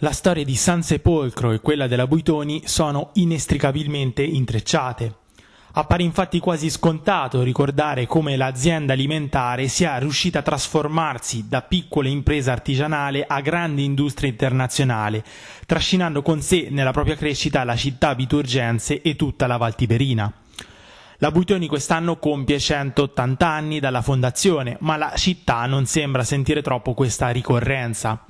La storia di San Sepolcro e quella della Buitoni sono inestricabilmente intrecciate. Appare infatti quasi scontato ricordare come l'azienda alimentare sia riuscita a trasformarsi da piccola impresa artigianale a grande industria internazionale, trascinando con sé nella propria crescita la città Biturgense e tutta la Valtiberina. La Buitoni quest'anno compie 180 anni dalla fondazione, ma la città non sembra sentire troppo questa ricorrenza.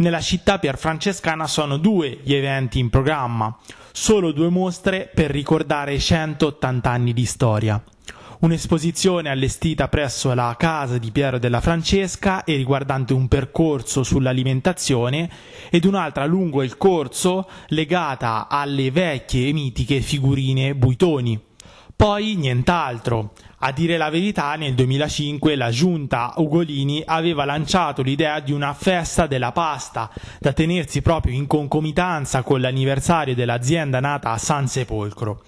Nella città pierfrancescana sono due gli eventi in programma, solo due mostre per ricordare i 180 anni di storia. Un'esposizione allestita presso la casa di Piero della Francesca e riguardante un percorso sull'alimentazione ed un'altra lungo il corso legata alle vecchie e mitiche figurine buitoni. Poi nient'altro. A dire la verità, nel 2005 la giunta Ugolini aveva lanciato l'idea di una festa della pasta, da tenersi proprio in concomitanza con l'anniversario dell'azienda nata a San Sepolcro.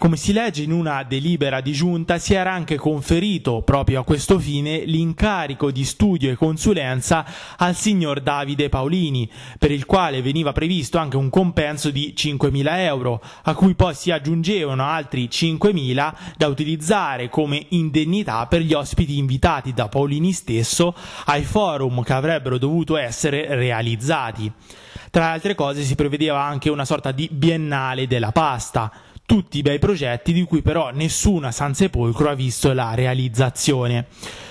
Come si legge in una delibera di giunta, si era anche conferito proprio a questo fine l'incarico di studio e consulenza al signor Davide Paolini, per il quale veniva previsto anche un compenso di 5.000 euro, a cui poi si aggiungevano altri 5.000 da utilizzare come indennità per gli ospiti invitati da Paolini stesso ai forum che avrebbero dovuto essere realizzati. Tra le altre cose si prevedeva anche una sorta di biennale della pasta tutti i bei progetti di cui però nessuna San Sepolcro ha visto la realizzazione.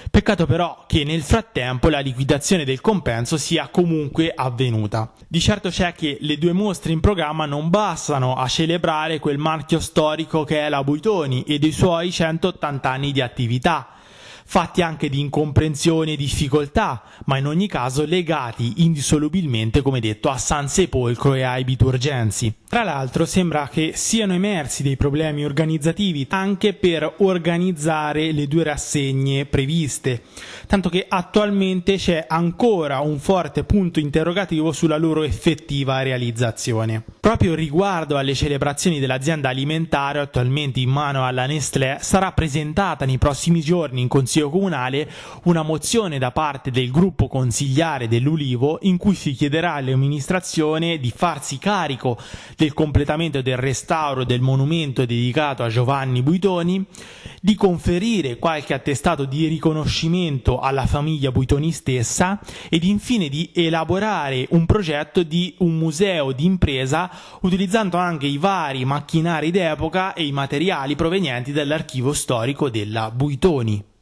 Peccato però che nel frattempo la liquidazione del compenso sia comunque avvenuta. Di certo c'è che le due mostre in programma non bastano a celebrare quel marchio storico che è la Buitoni e dei suoi 180 anni di attività fatti anche di incomprensioni e difficoltà, ma in ogni caso legati indissolubilmente, come detto, a San Sepolcro e ai Biturgensi. Tra l'altro sembra che siano emersi dei problemi organizzativi anche per organizzare le due rassegne previste, tanto che attualmente c'è ancora un forte punto interrogativo sulla loro effettiva realizzazione. Proprio riguardo alle celebrazioni dell'azienda alimentare attualmente in mano alla Nestlé sarà presentata nei prossimi giorni in consiglio Consiglio Comunale una mozione da parte del gruppo consigliare dell'Ulivo in cui si chiederà all'amministrazione di farsi carico del completamento del restauro del monumento dedicato a Giovanni Buitoni, di conferire qualche attestato di riconoscimento alla famiglia Buitoni stessa ed infine di elaborare un progetto di un museo di impresa utilizzando anche i vari macchinari d'epoca e i materiali provenienti dall'archivio storico della Buitoni.